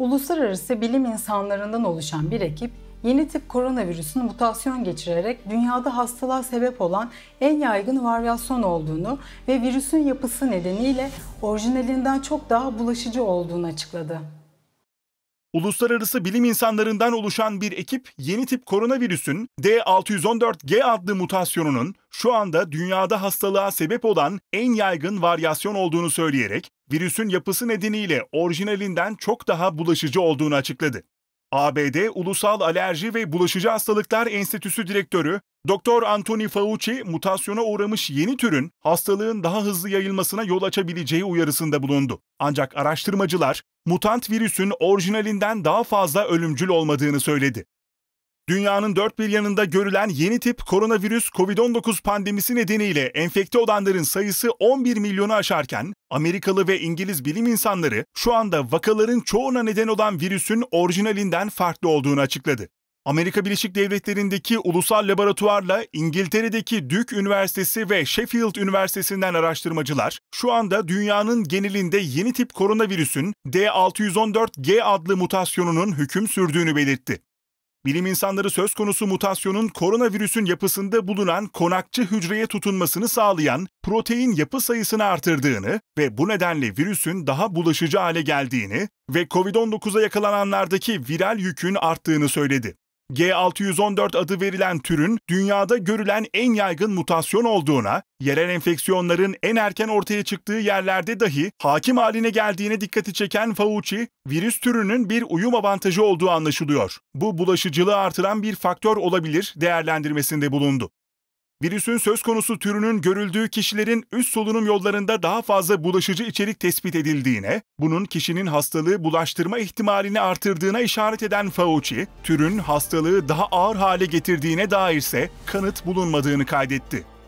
Uluslararası bilim insanlarından oluşan bir ekip yeni tip koronavirüsün mutasyon geçirerek dünyada hastalığa sebep olan en yaygın varyasyon olduğunu ve virüsün yapısı nedeniyle orijinalinden çok daha bulaşıcı olduğunu açıkladı. Uluslararası bilim insanlarından oluşan bir ekip yeni tip koronavirüsün D614G adlı mutasyonunun şu anda dünyada hastalığa sebep olan en yaygın varyasyon olduğunu söyleyerek virüsün yapısı nedeniyle orijinalinden çok daha bulaşıcı olduğunu açıkladı. ABD Ulusal Alerji ve Bulaşıcı Hastalıklar Enstitüsü Direktörü Doktor Anthony Fauci, mutasyona uğramış yeni türün hastalığın daha hızlı yayılmasına yol açabileceği uyarısında bulundu. Ancak araştırmacılar mutant virüsün orijinalinden daha fazla ölümcül olmadığını söyledi. Dünyanın dört bir yanında görülen yeni tip koronavirüs COVID-19 pandemisi nedeniyle enfekte olanların sayısı 11 milyonu aşarken Amerikalı ve İngiliz bilim insanları şu anda vakaların çoğuna neden olan virüsün orijinalinden farklı olduğunu açıkladı. Amerika Birleşik Devletleri'ndeki ulusal laboratuvarla İngiltere'deki Duke Üniversitesi ve Sheffield Üniversitesi'nden araştırmacılar şu anda dünyanın genelinde yeni tip koronavirüsün D614G adlı mutasyonunun hüküm sürdüğünü belirtti. Bilim insanları söz konusu mutasyonun koronavirüsün yapısında bulunan konakçı hücreye tutunmasını sağlayan protein yapı sayısını artırdığını ve bu nedenle virüsün daha bulaşıcı hale geldiğini ve COVID-19'a yakalananlardaki viral yükün arttığını söyledi. G614 adı verilen türün dünyada görülen en yaygın mutasyon olduğuna, yerel enfeksiyonların en erken ortaya çıktığı yerlerde dahi hakim haline geldiğine dikkati çeken Fauci, virüs türünün bir uyum avantajı olduğu anlaşılıyor. Bu bulaşıcılığı artıran bir faktör olabilir değerlendirmesinde bulundu. Virüsün söz konusu türünün görüldüğü kişilerin üst solunum yollarında daha fazla bulaşıcı içerik tespit edildiğine, bunun kişinin hastalığı bulaştırma ihtimalini artırdığına işaret eden Fauci, türün hastalığı daha ağır hale getirdiğine dair ise kanıt bulunmadığını kaydetti.